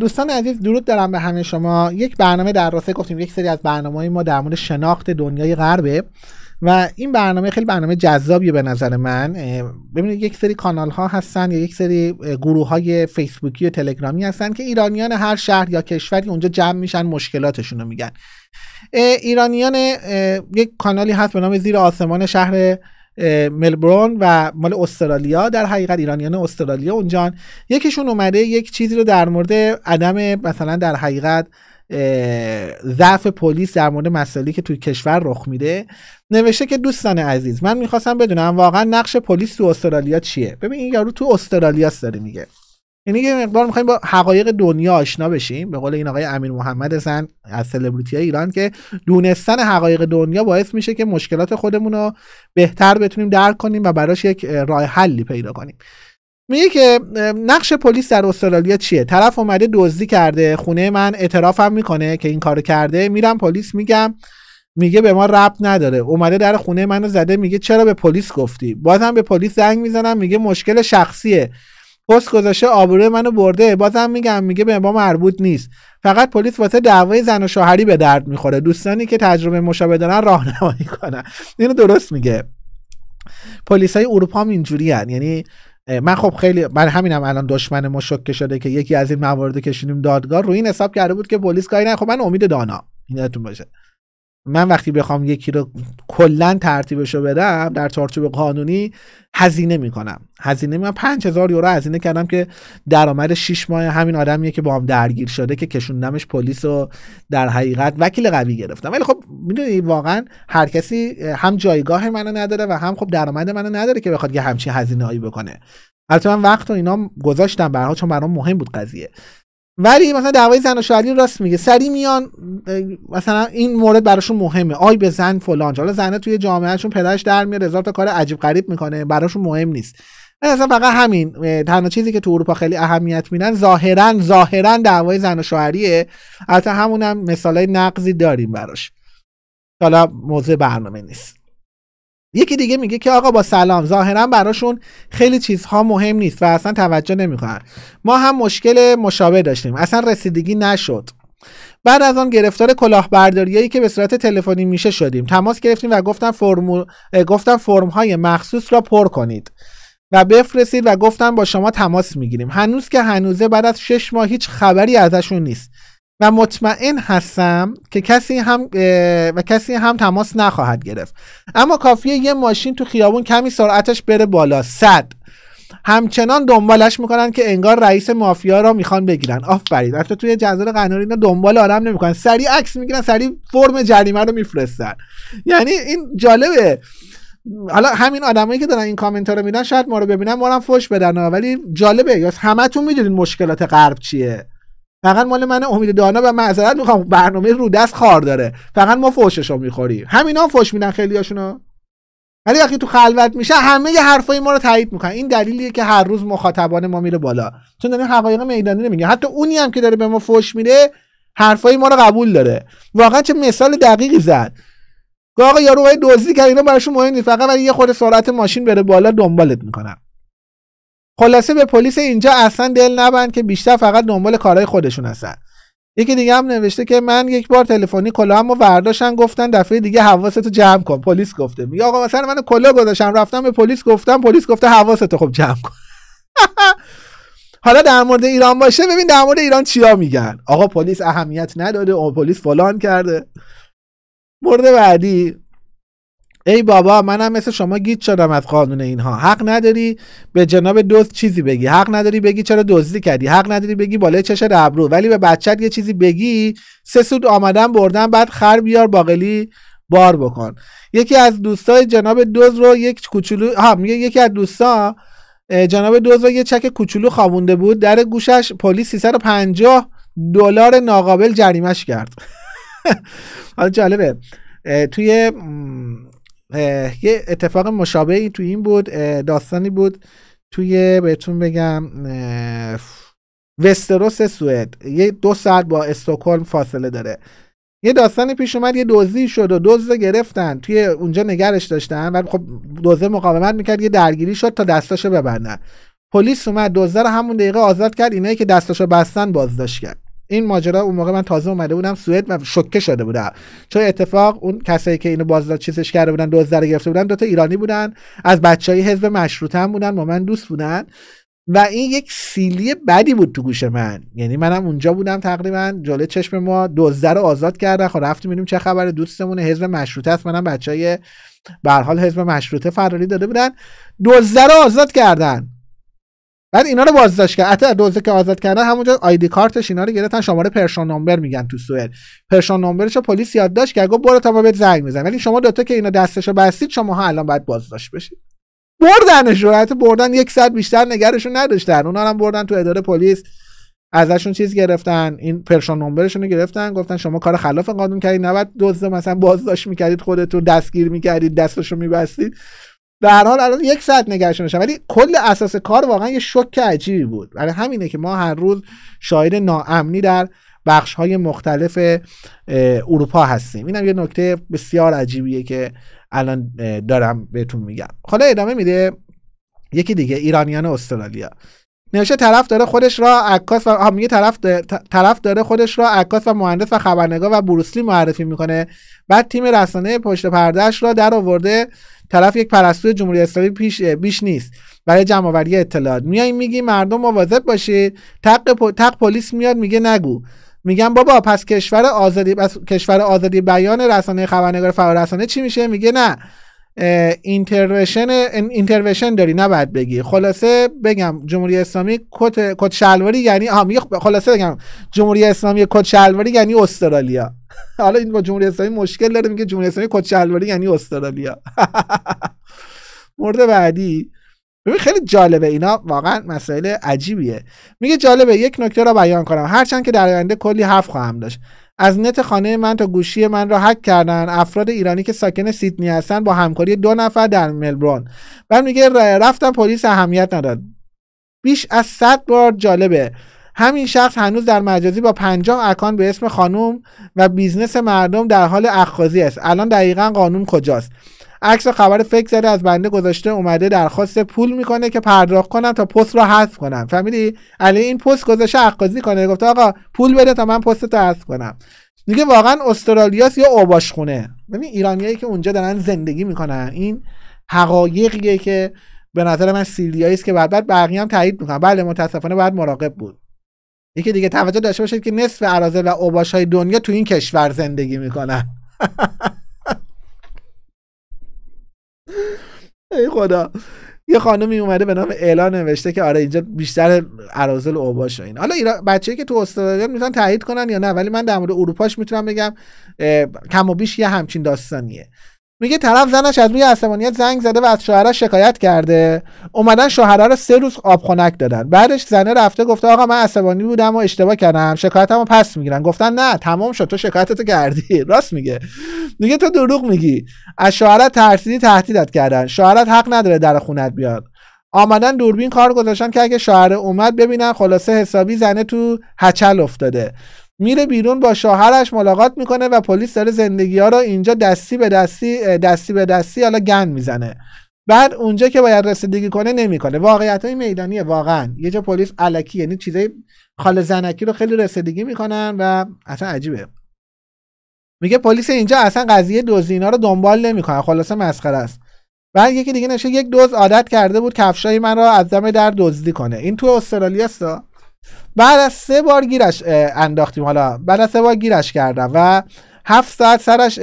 دوستان عزیز درود دارم به همه شما یک برنامه در راسته گفتیم یک سری از برنامه ما در مورد شناخت دنیای غربه و این برنامه خیلی برنامه جذابیه به نظر من ببینید یک سری کانال ها هستن یا یک سری گروه های فیسبوکی و تلگرامی هستن که ایرانیان هر شهر یا کشوری اونجا جمع میشن مشکلاتشون رو میگن ایرانیان یک کانالی هست به نام زیر آسمان شهر ملبورن و مال استرالیا در حقیقت ایرانیان استرالیا اونجان یکیشون اومده یک چیزی رو در مورد عدم مثلا در حقیقت ضعف پلیس در مورد مسائلی که توی کشور رخ میده نوشته که دوستان عزیز من میخواستم بدونم واقعا نقش پلیس تو استرالیا چیه ببین این یارو تو استرالیا داره میگه یعنی یه مقدار میخوایم با حقایق دنیا آشنا بشیم به قول این آقای امین محمد زن از سلبریتی های ایران که دونستن حقایق دنیا باعث میشه که مشکلات خودمون رو بهتر بتونیم درک کنیم و براش یک راه حلی پیدا کنیم میگه که نقش پلیس در استرالیا چیه طرف اومده دزدی کرده خونه من اعترافم میکنه که این کارو کرده میرم پلیس میگم میگه به ما ربط نداره اومده در خونه منو زده میگه چرا به پلیس گفتی بازم به پلیس زنگ میزنم میگه مشکل شخصیه پست گذاشته آبروی منو برده بازم میگم میگه به ما مربوط نیست فقط پلیس واسه دعوای زن و شوهری به درد میخوره دوستانی که تجربه مشابه دارن راهنمایی کنن اینو درست میگه پلیس های اروپا هم اینجوری یعنی من خب خیلی من همینم الان دشمن ما شده که یکی از این موارد کشیدیم دادگاه رو این حساب کرده بود که پلیس کاری نه خب من امید دانا یادتون باشه من وقتی بخوام یکی رو کلا ترتیبش رو بدم در چارچوب قانونی هزینه میکنم هزینه من 5000 یورو هزینه کردم که درآمد 6 ماه همین آدمیه که با هم درگیر شده که کشوندمش پلیس و در حقیقت وکیل قوی گرفتم ولی خب میدونی واقعا هر کسی هم جایگاه منو نداره و هم خب درآمد منو نداره که بخواد یه همچین هزینه هایی بکنه البته من وقت و اینا گذاشتم برها چون برام مهم بود قضیه ولی مثلا دعوای زن و شوهری راست میگه سری میان مثلا این مورد براشون مهمه آی به زن فلان حالا زنه توی جامعهشون پدرش در میاد هزار تا کار عجیب غریب میکنه براشون مهم نیست مثلا فقط همین تنها چیزی که تو اروپا خیلی اهمیت میدن ظاهرا ظاهرا دعوای زن و شوهریه البته همونم مثالای نقضی داریم براش حالا موضوع برنامه نیست یکی دیگه میگه که آقا با سلام ظاهرا براشون خیلی چیزها مهم نیست و اصلا توجه نمیخواهند. ما هم مشکل مشابه داشتیم اصلا رسیدگی نشد بعد از آن گرفتار کلاهبرداریایی که به صورت تلفنی میشه شدیم تماس گرفتیم و گفتن فرم گفتن فرم های مخصوص را پر کنید و بفرستید و گفتم با شما تماس میگیریم هنوز که هنوزه بعد از شش ماه هیچ خبری ازشون نیست و مطمئن هستم که کسی هم و کسی هم تماس نخواهد گرفت اما کافیه یه ماشین تو خیابون کمی سرعتش بره بالا صد همچنان دنبالش میکنن که انگار رئیس مافیا را میخوان بگیرن آفرین حتی توی جزیره قناری اینا دنبال آرام نمیکنن سریع عکس میگیرن سریع فرم جریمه رو میفرستن یعنی این جالبه حالا همین آدمایی که دارن این کامنت ها رو میدن شاید ما رو ببینن ما هم فوش بدن ولی جالبه یا همتون میدونید مشکلات غرب چیه فقط مال من امید دانا و معذرت میخوام برنامه رو دست خار داره فقط ما فوششو میخوریم همینا هم فوش میدن خیلیاشونو ولی وقتی تو خلوت میشه همه یه حرفای ما رو تایید میکنن این دلیلیه که هر روز مخاطبان ما میره بالا چون داریم حقایق میدانی نمیگه حتی اونی هم که داره به ما فوش میده حرفای ما رو قبول داره واقعا چه مثال دقیقی زد آقا یارو دزدی کرد اینا براشون مهم نیست فقط ولی یه خورده سرعت ماشین بره بالا دنبالت میکنن خلاصه به پلیس اینجا اصلا دل نبند که بیشتر فقط دنبال کارهای خودشون هستن یکی دیگه هم نوشته که من یک بار تلفنی کلاهمو ورداشن گفتن دفعه دیگه حواستو جمع کن پلیس گفته میگه آقا مثلا من کلا گذاشتم رفتم به پلیس گفتم پلیس گفته حواستو خب جمع کن حالا در مورد ایران باشه ببین در مورد ایران چیا میگن آقا پلیس اهمیت نداده پلیس فلان کرده مورد بعدی ای بابا منم مثل شما گیت شدم از قانون اینها حق نداری به جناب دوز چیزی بگی حق نداری بگی چرا دزدی کردی حق نداری بگی بالای چش ابرو ولی به بچت یه چیزی بگی سه سود آمدن بردن بعد خر بیار باقلی بار بکن یکی از دوستای جناب دوز رو یک کوچولو ها میگه یکی از دوستا جناب دوز رو یه چک کوچولو خوابونده بود در گوشش پلیس 350 دلار ناقابل جریمش کرد حالا جالبه توی یه اتفاق مشابه این توی این بود داستانی بود توی بهتون بگم وستروس سوئد یه دو ساعت با استکهلم فاصله داره یه داستانی پیش اومد یه دوزی شد و دوزه گرفتن توی اونجا نگرش داشتن ولی خب دزده مقاومت میکرد یه درگیری شد تا دستاشو ببندن پلیس اومد دزده رو همون دقیقه آزاد کرد اینایی که دستاشو بستن بازداشت کرد این ماجرا اون موقع من تازه اومده بودم سوئد و شوکه شده بودم چون اتفاق اون کسایی که اینو بازداشت چیزش کرده بودن رو گرفته بودن دوتا ایرانی بودن از بچهای حزب مشروطه هم بودن با من دوست بودن و این یک سیلی بدی بود تو گوش من یعنی منم اونجا بودم تقریبا جاله چشم ما دزده رو آزاد کردن خب رفتیم ببینیم چه خبره دوستمون حزب مشروطه است منم بچهای به حال حزب مشروطه فراری داده بودن دزده رو آزاد کردن بعد اینا رو بازداشت کرد حتی دوزه که آزاد کردن همونجا آیدی کارتش اینا رو گرفتن شماره پرشن نمبر میگن تو سوئد پرشن نمبرش پلیس یادداشت کرد گفت برو تا ما بهت زنگ میزن ولی شما دوتا که اینا دستشو بستید شما ها الان باید بازداشت بشید بردنش رو حتی بردن یک ساعت بیشتر نگرشون نداشتن اونا هم بردن تو اداره پلیس ازشون چیز گرفتن این پرشان نمبرشون رو گرفتن گفتن شما کار خلاف قانون کردید نباید دزد مثلا بازداشت میکردید خودتون دستگیر میکردید دستشو میبستید به حال الان یک ساعت نگرش میشم ولی کل اساس کار واقعا یه شوک عجیبی بود برای همینه که ما هر روز شاهد ناامنی در بخش های مختلف اروپا هستیم اینم یه نکته بسیار عجیبیه که الان دارم بهتون میگم حالا ادامه میده یکی دیگه ایرانیان استرالیا نوشته طرف داره خودش را عکاس و میگه طرف داره... طرف داره خودش را عکاس و مهندس و خبرنگار و بروسلی معرفی میکنه بعد تیم رسانه پشت پردهش را در آورده طرف یک پرستوی جمهوری اسلامی پیش بیش نیست برای جمع آوری اطلاعات میای میگی مردم مواظب باشید تق, تق پلیس میاد میگه نگو میگن بابا پس کشور آزادی پس کشور آزادی بیان رسانه خبرنگار فرارسانه چی میشه میگه نه اینترونشن اینترویشن داری نباید بگی خلاصه بگم جمهوری اسلامی کت کت شلواری یعنی خب، خلاصه بگم جمهوری اسلامی کت شلواری یعنی استرالیا حالا این با جمهوری اسلامی مشکل داره میگه جمهوری اسلامی کت شلواری یعنی استرالیا مورد بعدی ببین خیلی جالبه اینا واقعا مسائل عجیبیه میگه جالبه یک نکته را بیان کنم هرچند که در آینده کلی حرف خواهم داشت از نت خانه من تا گوشی من را هک کردن افراد ایرانی که ساکن سیدنی هستن با همکاری دو نفر در ملبورن و میگه رفتم پلیس اهمیت نداد بیش از صد بار جالبه همین شخص هنوز در مجازی با پنجاه اکان به اسم خانوم و بیزنس مردم در حال اخاذی است الان دقیقا قانون کجاست عکس خبر فکر زده از بنده گذاشته اومده درخواست پول میکنه که پرداخت کنم تا پست رو حذف کنم فهمیدی علی این پست گذاشته عقازی کنه گفت آقا پول بده تا من پست رو حذف کنم دیگه واقعا استرالیاس یا خونه. ببین ایرانیایی که اونجا دارن زندگی میکنن این حقایقیه که به نظر من سیلیایی است که بعد بعد بقیه هم تایید میکنن بله متاسفانه باید مراقب بود یکی دیگه توجه داشته باشید که نصف عراضه و اوباش های دنیا تو این کشور زندگی میکنن ای خدا یه خانمی اومده به نام اعلان نوشته که آره اینجا بیشتر عرازل اوباش این حالا ایران بچه‌ای که تو استرالیا میتونن تایید کنن یا نه ولی من در مورد اروپاش میتونم بگم کم و بیش یه همچین داستانیه میگه طرف زنش از روی عصبانیت زنگ زده و از شوهرش شکایت کرده اومدن شوهرها رو سه روز آب خنک دادن بعدش زنه رفته گفته آقا من عصبانی بودم و اشتباه کردم شکایتمو پس میگیرن گفتن نه تمام شد تو شکایتتو کردی راست میگه میگه تو دروغ میگی از شوهرت ترسیدی تهدیدت کردن شوهرت حق نداره در خونت بیاد آمدن دوربین کار گذاشتن که اگه شوهر اومد ببینن خلاصه حسابی زنه تو هچل افتاده میره بیرون با شوهرش ملاقات میکنه و پلیس داره زندگی ها رو اینجا دستی به دستی دستی به دستی حالا گند میزنه بعد اونجا که باید رسیدگی کنه نمیکنه واقعیت های میدانیه واقعا یه جا پلیس علکی یعنی چیزای خال زنکی رو خیلی رسیدگی میکنن و اصلا عجیبه میگه پلیس اینجا اصلا قضیه دوزینا رو دنبال نمیکنه خلاصه مسخره است بعد یکی دیگه نشه یک دوز عادت کرده بود کفشای من رو از دم در دزدی کنه این تو استرالیا است بعد از سه بار گیرش انداختیم حالا بعد از سه بار گیرش کردم و هفت ساعت سرش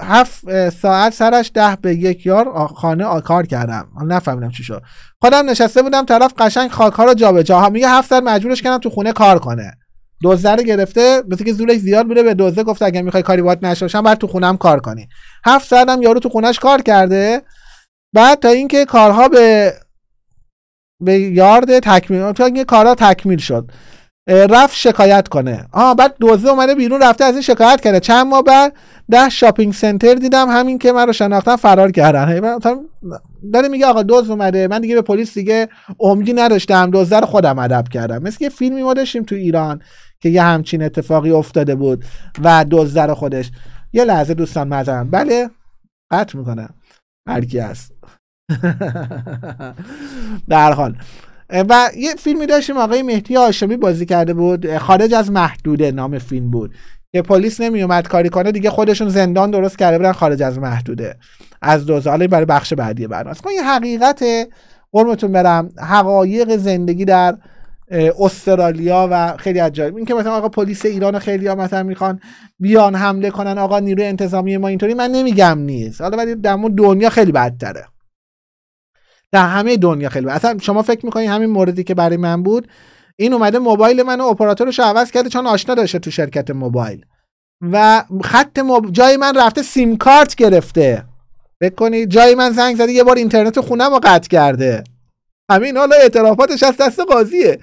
هفت ساعت سرش ده به یک یار خانه آکار کردم نفهمیدم چی شد خودم نشسته بودم طرف قشنگ خاک ها رو جابجا میگه هفت ساعت مجبورش کردم تو خونه کار کنه دزده گرفته مثل که زورش زیاد بوده به دزده گفته اگه میخوای کاری باید نشوشم بعد تو خونم کار کنی هفت ساعت هم یارو تو خونش کار کرده بعد تا اینکه کارها به به یارد تکمیل تا این کارا تکمیل شد رفت شکایت کنه آها بعد دوزه اومده بیرون رفته از این شکایت کرده چند ماه بعد ده شاپینگ سنتر دیدم همین که من رو شناختن فرار کردن داره میگه آقا دوز اومده من دیگه به پلیس دیگه امیدی نداشتم دوزه رو خودم ادب کردم مثل یه فیلمی ما داشتیم تو ایران که یه همچین اتفاقی افتاده بود و دوزه رو خودش یه لحظه دوستان مزن بله قطع میکنم هرکی هست در حال و یه فیلمی داشتیم آقای مهدی هاشمی بازی کرده بود خارج از محدوده نام فیلم بود که پلیس نمیومد کاری کنه دیگه خودشون زندان درست کرده بودن خارج از محدوده از دوزه برای بخش بعدی برنامه خب، این حقیقت قرمتون برم حقایق زندگی در استرالیا و خیلی جای این که مثلا آقا پلیس ایران خیلی ها مثلا میخوان بیان حمله کنن آقا نیروی انتظامی ما اینطوری من نمیگم نیست حالا ولی در دنیا خیلی بدتره در همه دنیا خیلی اصلا شما فکر میکنید همین موردی که برای من بود این اومده موبایل منو اپراتورش عوض کرده چون آشنا داشته تو شرکت موبایل و خط جای من رفته سیم کارت گرفته فکر کنید جای من زنگ زده یه بار اینترنت خونه رو قطع کرده همین حالا اعترافاتش از دست قاضیه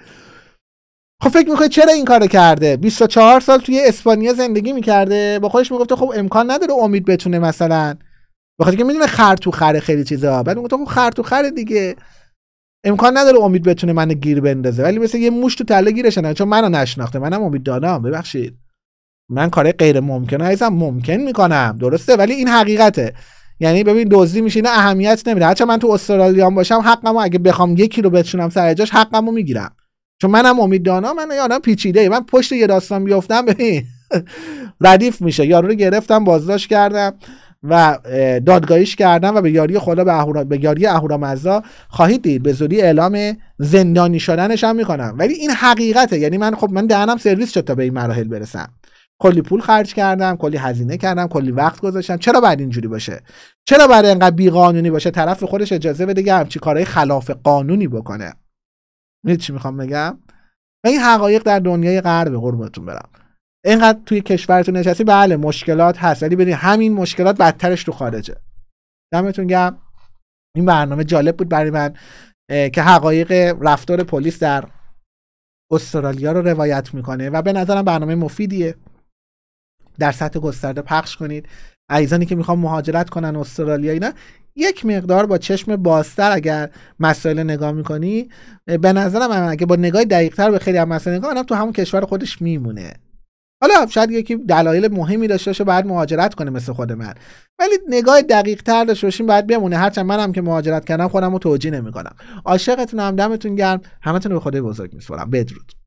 خب فکر میکنه چرا این کارو کرده 24 سال توی اسپانیا زندگی میکرده با خودش میگفته خب امکان نداره امید بتونه مثلا بخاطر که میدونه خر تو خره خیلی چیزا بعد میگه تو خر تو خره دیگه امکان نداره امید بتونه منو گیر بندازه ولی مثل یه موش تو تله گیرش نه چون منو نشناخته منم امید دانم ببخشید من کارهای غیر ممکنه ایزم ممکن میکنم درسته ولی این حقیقته یعنی ببین دزدی میشه نه اهمیت نمیده هرچند من تو استرالیا باشم حقمو اگه بخوام یکی رو بتونم سر جاش حقمو میگیرم چون منم امید دانا من یه آدم پیچیده ای. من پشت یه داستان بیافتم ببین ردیف میشه یارو رو گرفتم بازداشت کردم و دادگاهیش کردن و به یاری خدا به, احورا... به یاری اهورامزدا خواهید دید به زودی اعلام زندانی شدنش هم میکنم ولی این حقیقته یعنی من خب من دهنم سرویس شد تا به این مراحل برسم کلی پول خرج کردم کلی هزینه کردم کلی وقت گذاشتم چرا بعد اینجوری باشه چرا بعد اینقدر بیقانونی باشه طرف خودش اجازه بده که همچی کارهای خلاف قانونی بکنه میدونی چی میخوام بگم و این حقایق در دنیای غرب قربونتون برم اینقدر توی کشورتون نشستی بله مشکلات هست ولی ببین همین مشکلات بدترش تو خارجه دمتون گم این برنامه جالب بود برای من که حقایق رفتار پلیس در استرالیا رو روایت میکنه و به نظرم برنامه مفیدیه در سطح گسترده پخش کنید عیزانی که میخوام مهاجرت کنن استرالیا اینا یک مقدار با چشم بازتر اگر مسائل نگاه میکنی به نظرم اگه با نگاه دقیقتر به خیلی هم مسائل نگاه تو همون کشور خودش میمونه حالا شاید یکی دلایل مهمی داشته باشه بعد مهاجرت کنه مثل خود من ولی نگاه دقیق تر داشته باشیم باید بمونه هرچند منم که مهاجرت کردم خودم رو توجیه نمیکنم عاشقتونم دمتون گرم همتون رو به خدای بزرگ میسپرم بدرود